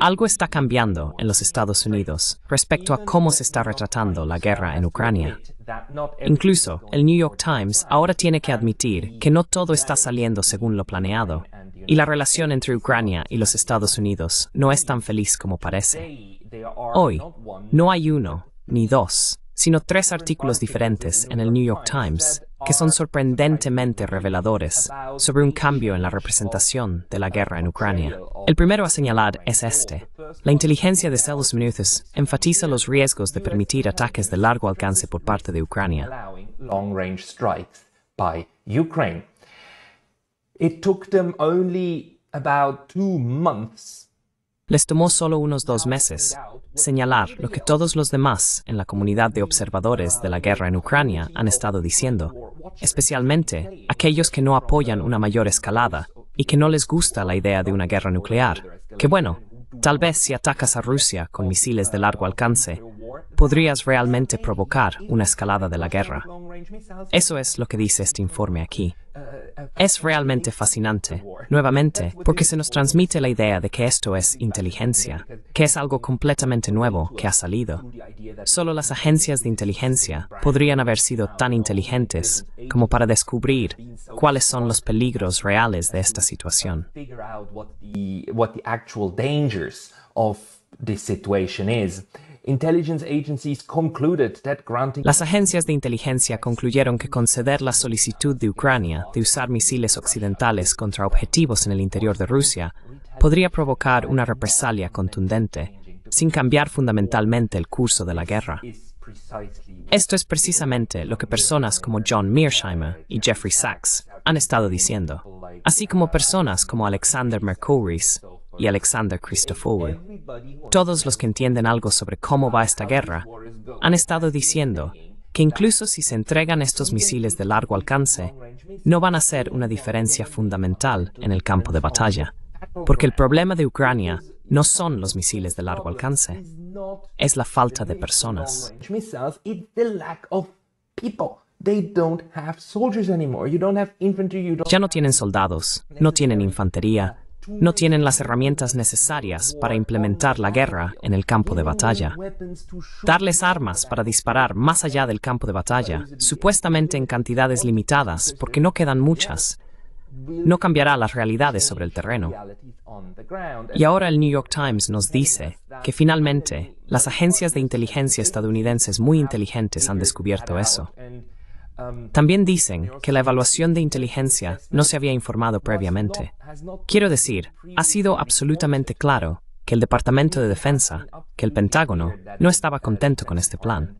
Algo está cambiando en los Estados Unidos respecto a cómo se está retratando la guerra en Ucrania. Incluso el New York Times ahora tiene que admitir que no todo está saliendo según lo planeado y la relación entre Ucrania y los Estados Unidos no es tan feliz como parece. Hoy no hay uno ni dos, sino tres artículos diferentes en el New York Times que son sorprendentemente reveladores sobre un cambio en la representación de la guerra en Ucrania. El primero a señalar es este. La inteligencia de Celos enfatiza los riesgos de permitir ataques de largo alcance por parte de Ucrania. Les tomó solo unos dos meses señalar lo que todos los demás en la comunidad de observadores de la guerra en Ucrania han estado diciendo, especialmente aquellos que no apoyan una mayor escalada y que no les gusta la idea de una guerra nuclear. Que bueno, tal vez si atacas a Rusia con misiles de largo alcance, podrías realmente provocar una escalada de la guerra. Eso es lo que dice este informe aquí. Es realmente fascinante, nuevamente, porque se nos transmite la idea de que esto es inteligencia, que es algo completamente nuevo que ha salido. Solo las agencias de inteligencia podrían haber sido tan inteligentes como para descubrir cuáles son los peligros reales de esta situación. Las agencias de inteligencia concluyeron que conceder la solicitud de Ucrania de usar misiles occidentales contra objetivos en el interior de Rusia podría provocar una represalia contundente, sin cambiar fundamentalmente el curso de la guerra. Esto es precisamente lo que personas como John Mearsheimer y Jeffrey Sachs han estado diciendo, así como personas como Alexander Mercouris y Alexander Christoforou. Todos los que entienden algo sobre cómo va esta guerra han estado diciendo que incluso si se entregan estos misiles de largo alcance, no van a ser una diferencia fundamental en el campo de batalla, porque el problema de Ucrania no son los misiles de largo alcance, es la falta de personas. Ya no tienen soldados, no tienen infantería, no tienen las herramientas necesarias para implementar la guerra en el campo de batalla. Darles armas para disparar más allá del campo de batalla, supuestamente en cantidades limitadas porque no quedan muchas, no cambiará las realidades sobre el terreno. Y ahora el New York Times nos dice que finalmente las agencias de inteligencia estadounidenses muy inteligentes han descubierto eso. También dicen que la evaluación de inteligencia no se había informado previamente. Quiero decir, ha sido absolutamente claro que el Departamento de Defensa, que el Pentágono, no estaba contento con este plan.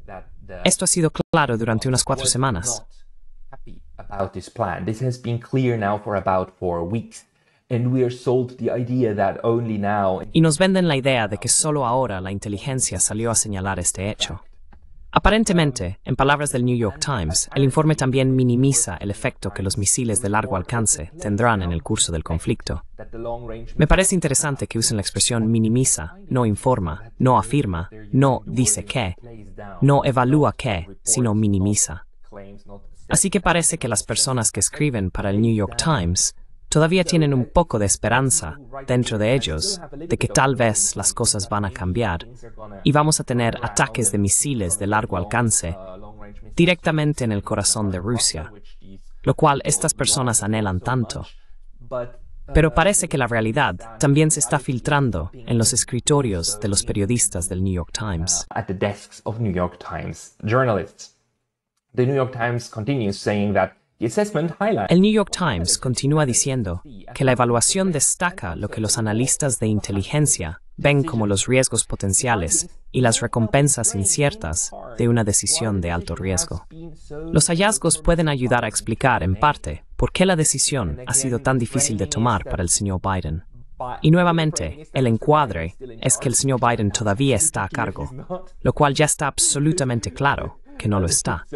Esto ha sido claro durante unas cuatro semanas. Y nos venden la idea de que solo ahora la inteligencia salió a señalar este hecho. Aparentemente, en palabras del New York Times, el informe también minimiza el efecto que los misiles de largo alcance tendrán en el curso del conflicto. Me parece interesante que usen la expresión minimiza, no informa, no afirma, no dice qué, no evalúa qué, sino minimiza. Así que parece que las personas que escriben para el New York Times todavía tienen un poco de esperanza dentro de ellos de que tal vez las cosas van a cambiar y vamos a tener ataques de misiles de largo alcance directamente en el corazón de Rusia, lo cual estas personas anhelan tanto. Pero parece que la realidad también se está filtrando en los escritorios de los periodistas del New York Times. New York Times The New York Times continues saying that el New York Times continúa diciendo que la evaluación destaca lo que los analistas de inteligencia ven como los riesgos potenciales y las recompensas inciertas de una decisión de alto riesgo. Los hallazgos pueden ayudar a explicar, en parte, por qué la decisión ha sido tan difícil de tomar para el señor Biden. Y nuevamente, el encuadre es que el señor Biden todavía está a cargo, lo cual ya está absolutamente claro no lo está.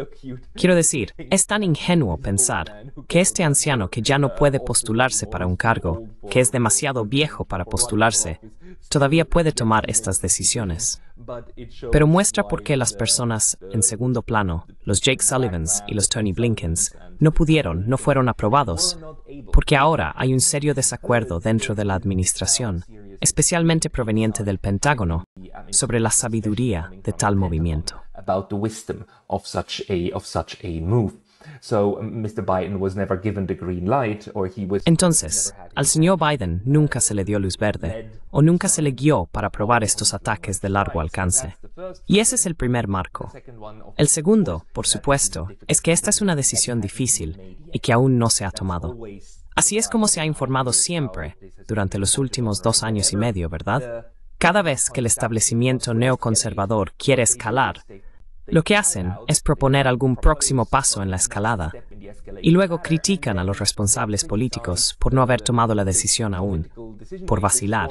Quiero decir, es tan ingenuo pensar que este anciano que ya no uh, puede postularse para un cargo, que es demasiado viejo para postularse, todavía puede tomar estas decisiones. Pero muestra por qué las personas en segundo plano, los Jake Sullivans y los Tony Blinkens, no pudieron, no fueron aprobados, porque ahora hay un serio desacuerdo dentro de la administración, especialmente proveniente del Pentágono, sobre la sabiduría de tal movimiento. Entonces, al señor Biden nunca se le dio luz verde o nunca se le guió para probar estos ataques de largo alcance. Y ese es el primer marco. El segundo, por supuesto, es que esta es una decisión difícil y que aún no se ha tomado. Así es como se ha informado siempre durante los últimos dos años y medio, ¿verdad? Cada vez que el establecimiento neoconservador quiere escalar, lo que hacen es proponer algún próximo paso en la escalada y luego critican a los responsables políticos por no haber tomado la decisión aún, por vacilar.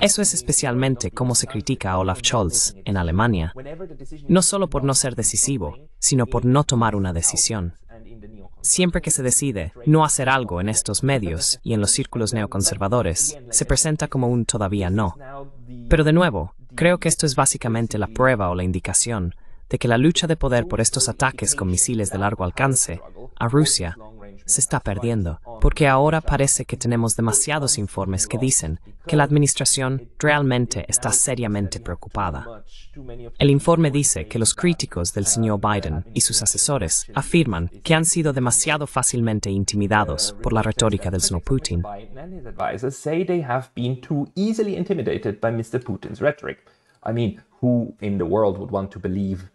Eso es especialmente como se critica a Olaf Scholz en Alemania, no solo por no ser decisivo, sino por no tomar una decisión. Siempre que se decide no hacer algo en estos medios y en los círculos neoconservadores, se presenta como un todavía no. Pero de nuevo, creo que esto es básicamente la prueba o la indicación de que la lucha de poder por estos ataques con misiles de largo alcance a Rusia se está perdiendo, porque ahora parece que tenemos demasiados informes que dicen que la Administración realmente está seriamente preocupada. El informe dice que los críticos del señor Biden y sus asesores afirman que han sido demasiado fácilmente intimidados por la retórica del señor Putin.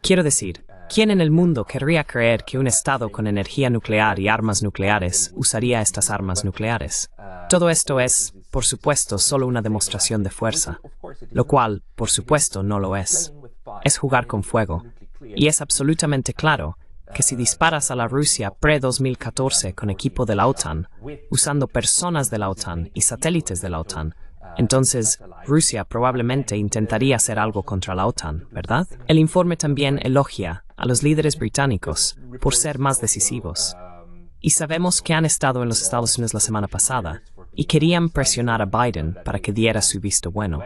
Quiero decir, ¿quién en el mundo querría creer que un Estado con energía nuclear y armas nucleares usaría estas armas nucleares? Todo esto es, por supuesto, solo una demostración de fuerza, lo cual, por supuesto, no lo es. Es jugar con fuego. Y es absolutamente claro que si disparas a la Rusia pre-2014 con equipo de la OTAN, usando personas de la OTAN y satélites de la OTAN, entonces, Rusia probablemente intentaría hacer algo contra la OTAN, ¿verdad? El informe también elogia a los líderes británicos por ser más decisivos. Y sabemos que han estado en los Estados Unidos la semana pasada y querían presionar a Biden para que diera su visto bueno.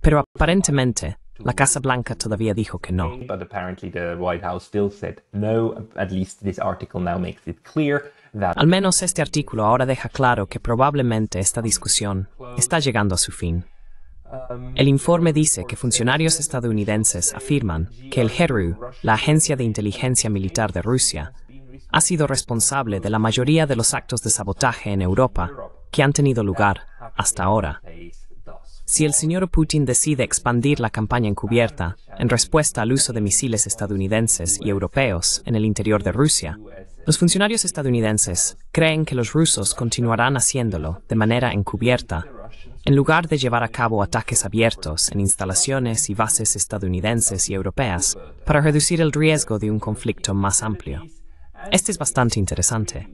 Pero aparentemente, la Casa Blanca todavía dijo que no. Al menos este artículo ahora deja claro que probablemente esta discusión está llegando a su fin. El informe dice que funcionarios estadounidenses afirman que el GRU, la agencia de inteligencia militar de Rusia, ha sido responsable de la mayoría de los actos de sabotaje en Europa que han tenido lugar hasta ahora. Si el señor Putin decide expandir la campaña encubierta en respuesta al uso de misiles estadounidenses y europeos en el interior de Rusia, los funcionarios estadounidenses creen que los rusos continuarán haciéndolo de manera encubierta, en lugar de llevar a cabo ataques abiertos en instalaciones y bases estadounidenses y europeas para reducir el riesgo de un conflicto más amplio. Este es bastante interesante.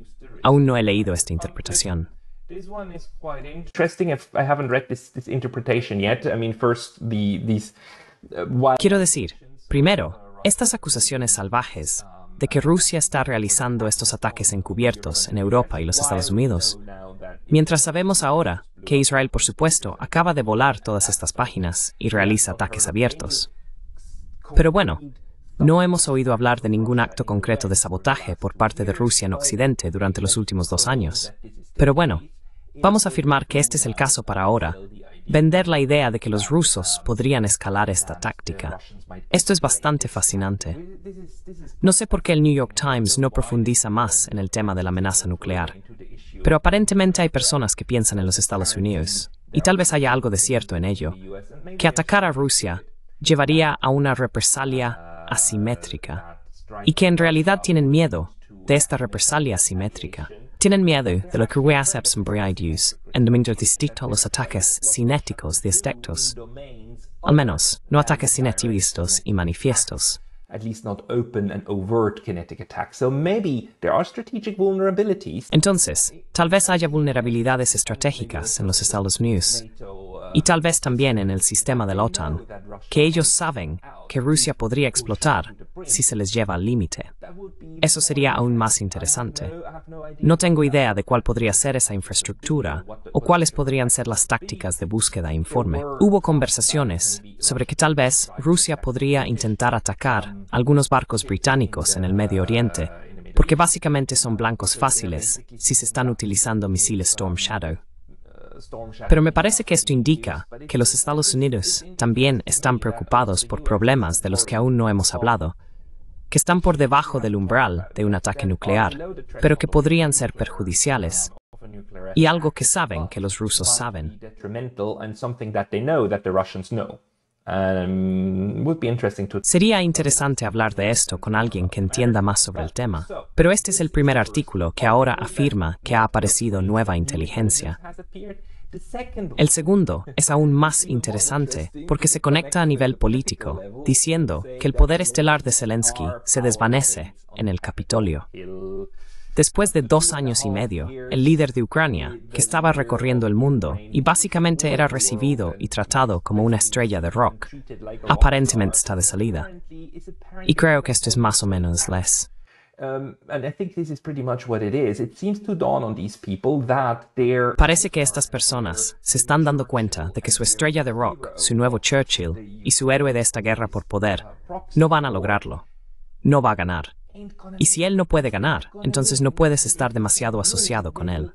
Aún no he leído esta interpretación. Quiero decir, primero, estas acusaciones salvajes de que Rusia está realizando estos ataques encubiertos en Europa y los Estados Unidos, mientras sabemos ahora que Israel, por supuesto, acaba de volar todas estas páginas y realiza ataques abiertos. Pero bueno, no hemos oído hablar de ningún acto concreto de sabotaje por parte de Rusia en Occidente durante los últimos dos años. Pero bueno, vamos a afirmar que este es el caso para ahora, vender la idea de que los rusos podrían escalar esta táctica. Esto es bastante fascinante. No sé por qué el New York Times no profundiza más en el tema de la amenaza nuclear, pero aparentemente hay personas que piensan en los Estados Unidos, y tal vez haya algo de cierto en ello, que atacar a Rusia llevaría a una represalia asimétrica, y que en realidad tienen miedo de esta represalia asimétrica. Tienen miedo de lo que voy a hacer sobre ellos en domingo distinto a los ataques cinéticos de Estectos. Al menos, no ataques cinéticos y manifiestos. Entonces, tal vez haya vulnerabilidades estratégicas en los Estados Unidos y tal vez también en el sistema de la OTAN, que ellos saben que Rusia podría explotar si se les lleva al límite. Eso sería aún más interesante. No tengo idea de cuál podría ser esa infraestructura o cuáles podrían ser las tácticas de búsqueda e informe. Hubo conversaciones sobre que tal vez Rusia podría intentar atacar algunos barcos británicos en el Medio Oriente, porque básicamente son blancos fáciles si se están utilizando misiles Storm Shadow. Pero me parece que esto indica que los Estados Unidos también están preocupados por problemas de los que aún no hemos hablado, que están por debajo del umbral de un ataque nuclear, pero que podrían ser perjudiciales, y algo que saben que los rusos saben. Um, Sería interesante hablar de esto con alguien que entienda más sobre el tema, pero este es el primer artículo que ahora afirma que ha aparecido nueva inteligencia. El segundo es aún más interesante porque se conecta a nivel político, diciendo que el poder estelar de Zelensky se desvanece en el Capitolio. Después de dos años y medio, el líder de Ucrania, que estaba recorriendo el mundo y básicamente era recibido y tratado como una estrella de rock, aparentemente está de salida. Y creo que esto es más o menos Les. Parece que estas personas se están dando cuenta de que su estrella de rock, su nuevo Churchill y su héroe de esta guerra por poder no van a lograrlo. No va a ganar. Y si él no puede ganar, entonces no puedes estar demasiado asociado con él.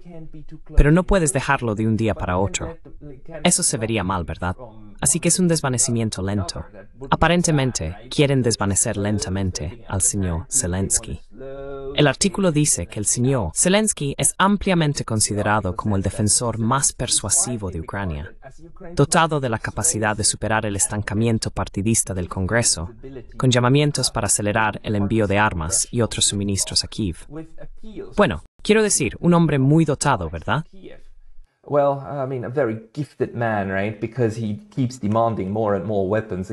Pero no puedes dejarlo de un día para otro. Eso se vería mal, ¿verdad? Así que es un desvanecimiento lento. Aparentemente, quieren desvanecer lentamente al señor Zelensky. El artículo dice que el señor Zelensky es ampliamente considerado como el defensor más persuasivo de Ucrania, dotado de la capacidad de superar el estancamiento partidista del Congreso, con llamamientos para acelerar el envío de armas y otros suministros a Kiev. Bueno, quiero decir, un hombre muy dotado, ¿verdad? well, I mean, a very gifted man, right? Because he keeps demanding more and more weapons.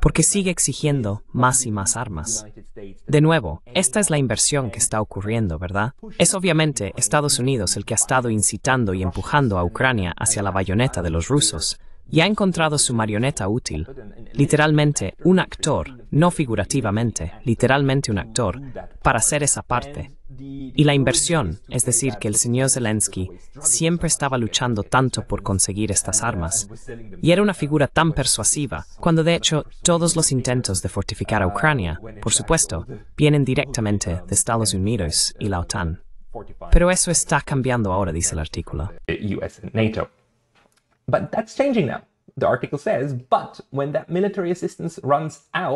Porque sigue exigiendo más y más armas. De nuevo, esta es la inversión que está ocurriendo, ¿verdad? Es obviamente Estados Unidos el que ha estado incitando y empujando a Ucrania hacia la bayoneta de los rusos, y ha encontrado su marioneta útil, literalmente un actor, no figurativamente, literalmente un actor, para hacer esa parte. Y la inversión, es decir, que el señor Zelensky siempre estaba luchando tanto por conseguir estas armas, y era una figura tan persuasiva, cuando de hecho todos los intentos de fortificar a Ucrania, por supuesto, vienen directamente de Estados Unidos y la OTAN. Pero eso está cambiando ahora, dice el artículo.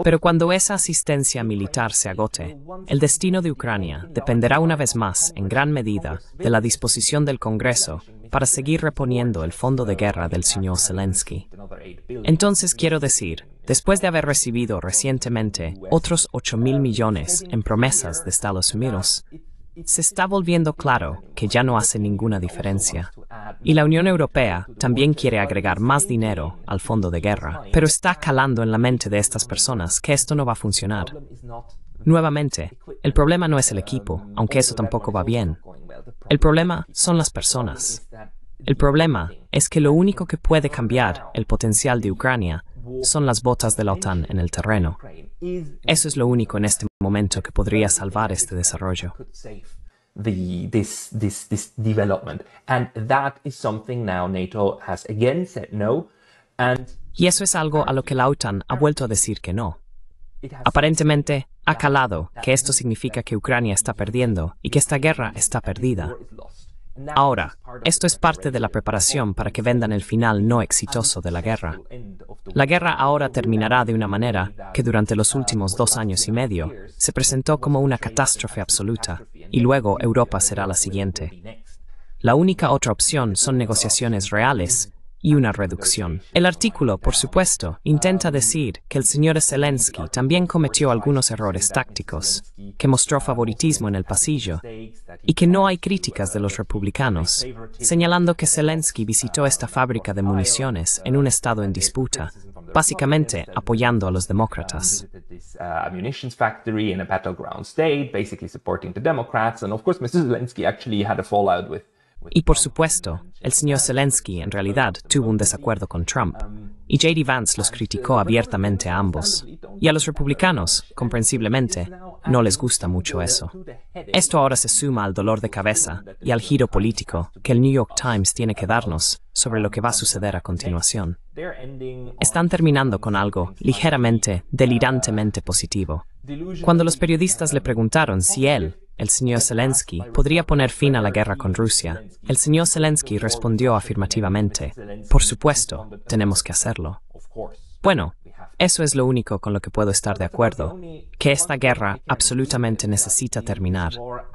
Pero cuando esa asistencia militar se agote, el destino de Ucrania dependerá una vez más, en gran medida, de la disposición del Congreso para seguir reponiendo el fondo de guerra del señor Zelensky. Entonces quiero decir, después de haber recibido recientemente otros 8 mil millones en promesas de Estados Unidos, se está volviendo claro que ya no hace ninguna diferencia. Y la Unión Europea también quiere agregar más dinero al fondo de guerra, pero está calando en la mente de estas personas que esto no va a funcionar. Nuevamente, el problema no es el equipo, aunque eso tampoco va bien. El problema son las personas. El problema es que lo único que puede cambiar el potencial de Ucrania son las botas de la OTAN en el terreno. Eso es lo único en este momento que podría salvar este desarrollo development and that y eso es algo a lo que la OTAN ha vuelto a decir que no. Aparentemente ha calado que esto significa que Ucrania está perdiendo y que esta guerra está perdida. Ahora, esto es parte de la preparación para que vendan el final no exitoso de la guerra. La guerra ahora terminará de una manera que durante los últimos dos años y medio se presentó como una catástrofe absoluta, y luego Europa será la siguiente. La única otra opción son negociaciones reales y una reducción. El artículo, por supuesto, intenta decir que el señor Zelensky también cometió algunos errores tácticos, que mostró favoritismo en el pasillo y que no hay críticas de los republicanos, señalando que Zelensky visitó esta fábrica de municiones en un estado en disputa, básicamente apoyando a los demócratas. Y por supuesto, el señor Zelensky en realidad tuvo un desacuerdo con Trump, y JD Vance los criticó abiertamente a ambos. Y a los republicanos, comprensiblemente, no les gusta mucho eso. Esto ahora se suma al dolor de cabeza y al giro político que el New York Times tiene que darnos sobre lo que va a suceder a continuación. Están terminando con algo ligeramente, delirantemente positivo. Cuando los periodistas le preguntaron si él, el señor Zelensky podría poner fin a la guerra con Rusia. El señor Zelensky respondió afirmativamente, por supuesto, tenemos que hacerlo. Bueno, eso es lo único con lo que puedo estar de acuerdo, que esta guerra absolutamente necesita terminar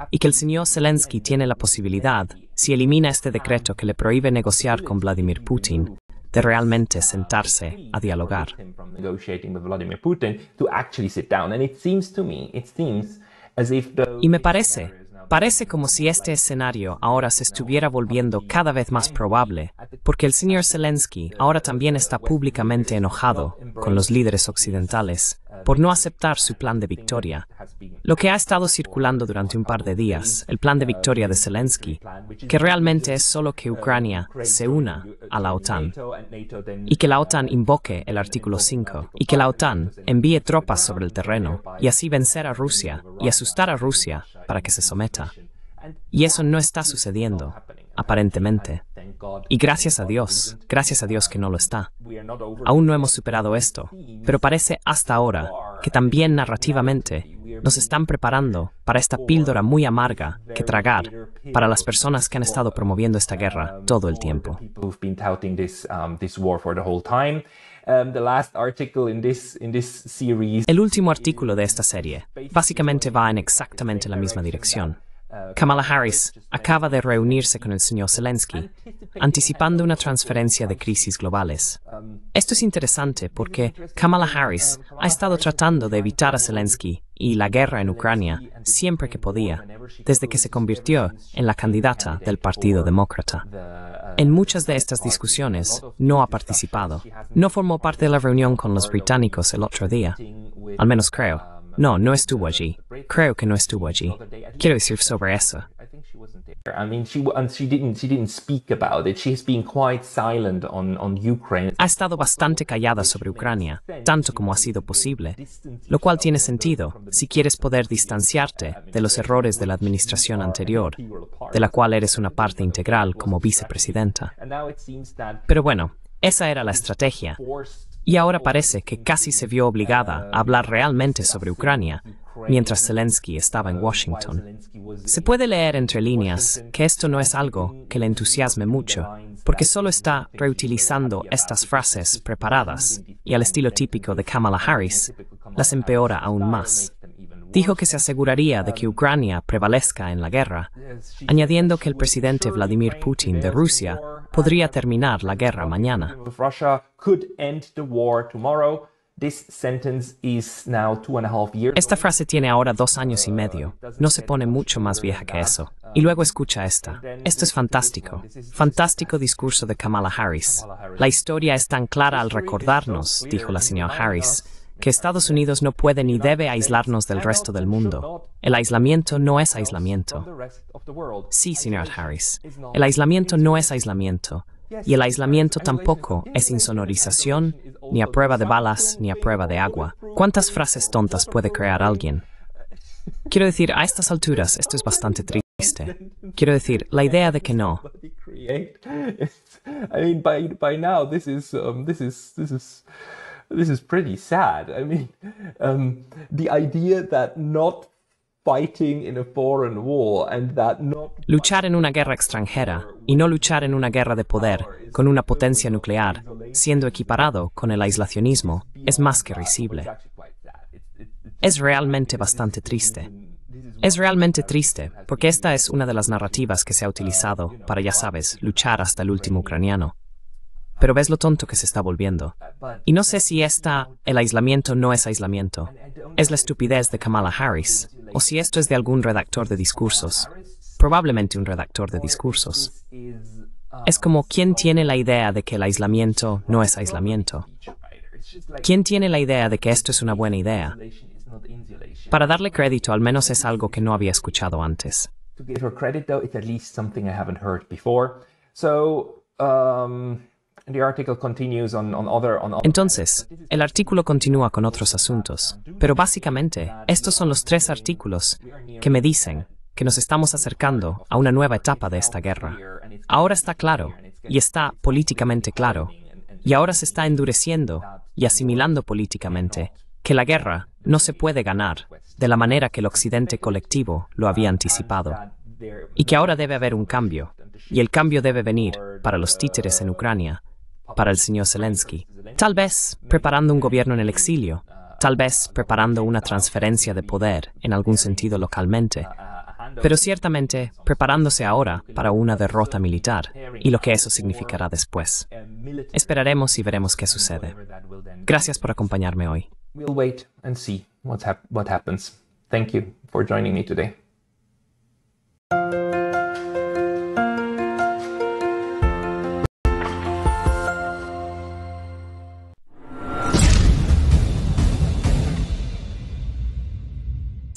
y que el señor Zelensky tiene la posibilidad, si elimina este decreto que le prohíbe negociar con Vladimir Putin, de realmente sentarse a dialogar. Y me parece, parece como si este escenario ahora se estuviera volviendo cada vez más probable, porque el señor Zelensky ahora también está públicamente enojado con los líderes occidentales por no aceptar su plan de victoria, lo que ha estado circulando durante un par de días, el plan de victoria de Zelensky, que realmente es solo que Ucrania se una a la OTAN y que la OTAN invoque el artículo 5 y que la OTAN envíe tropas sobre el terreno y así vencer a Rusia y asustar a Rusia para que se someta. Y eso no está sucediendo, aparentemente. Y gracias a Dios, gracias a Dios que no lo está. Aún no hemos superado esto, pero parece hasta ahora que también narrativamente nos están preparando para esta píldora muy amarga que tragar para las personas que han estado promoviendo esta guerra todo el tiempo. El último artículo de esta serie básicamente va en exactamente la misma dirección. Kamala Harris acaba de reunirse con el señor Zelensky, anticipando una transferencia de crisis globales. Esto es interesante porque Kamala Harris ha estado tratando de evitar a Zelensky y la guerra en Ucrania siempre que podía, desde que se convirtió en la candidata del Partido Demócrata. En muchas de estas discusiones no ha participado. No formó parte de la reunión con los británicos el otro día, al menos creo no, no estuvo allí. Creo que no estuvo allí. Quiero decir sobre eso. Ha estado bastante callada sobre Ucrania, tanto como ha sido posible, lo cual tiene sentido si quieres poder distanciarte de los errores de la administración anterior, de la cual eres una parte integral como vicepresidenta. Pero bueno, esa era la estrategia, y ahora parece que casi se vio obligada a hablar realmente sobre Ucrania mientras Zelensky estaba en Washington. Se puede leer entre líneas que esto no es algo que le entusiasme mucho, porque solo está reutilizando estas frases preparadas y al estilo típico de Kamala Harris, las empeora aún más. Dijo que se aseguraría de que Ucrania prevalezca en la guerra, añadiendo que el presidente Vladimir Putin de Rusia podría terminar la guerra mañana. Esta frase tiene ahora dos uh, años y medio. No se pone mucho más vieja que eso. Uh, y luego escucha esta. Esto es fantástico. Fantástico discurso de Kamala Harris. La historia es tan clara al recordarnos, dijo la señora Harris, que Estados Unidos no puede ni debe aislarnos del resto del mundo. El aislamiento no es aislamiento. Sí, señor Harris, el aislamiento no es aislamiento. Y el aislamiento tampoco es insonorización, ni a prueba de balas, ni a prueba de agua. ¿Cuántas frases tontas puede crear alguien? Quiero decir, a estas alturas esto es bastante triste. Quiero decir, la idea de que no this is pretty sad. I mean, um, the idea that not fighting in a foreign war and that not luchar en una guerra extranjera y no luchar en una guerra de poder con una potencia nuclear, siendo equiparado con el aislacionismo, es más que risible. Es realmente bastante triste. Es realmente triste, porque esta es una de las narrativas que se ha utilizado para, ya sabes, luchar hasta el último ucraniano pero ves lo tonto que se está volviendo. Y no sé si esta, el aislamiento no es aislamiento, es la estupidez de Kamala Harris, o si esto es de algún redactor de discursos, probablemente un redactor de discursos. Es como quién tiene la idea de que el aislamiento no es aislamiento. ¿Quién tiene la idea de que esto es una buena idea? Para darle crédito, al menos es algo que no había escuchado antes. Entonces, el artículo continúa con otros asuntos, pero básicamente estos son los tres artículos que me dicen que nos estamos acercando a una nueva etapa de esta guerra. Ahora está claro, y está políticamente claro, y ahora se está endureciendo y asimilando políticamente que la guerra no se puede ganar de la manera que el Occidente colectivo lo había anticipado, y que ahora debe haber un cambio, y el cambio debe venir para los títeres en Ucrania para el señor Zelensky. Tal vez preparando un gobierno en el exilio, tal vez preparando una transferencia de poder en algún sentido localmente, pero ciertamente preparándose ahora para una derrota militar y lo que eso significará después. Esperaremos y veremos qué sucede. Gracias por acompañarme hoy.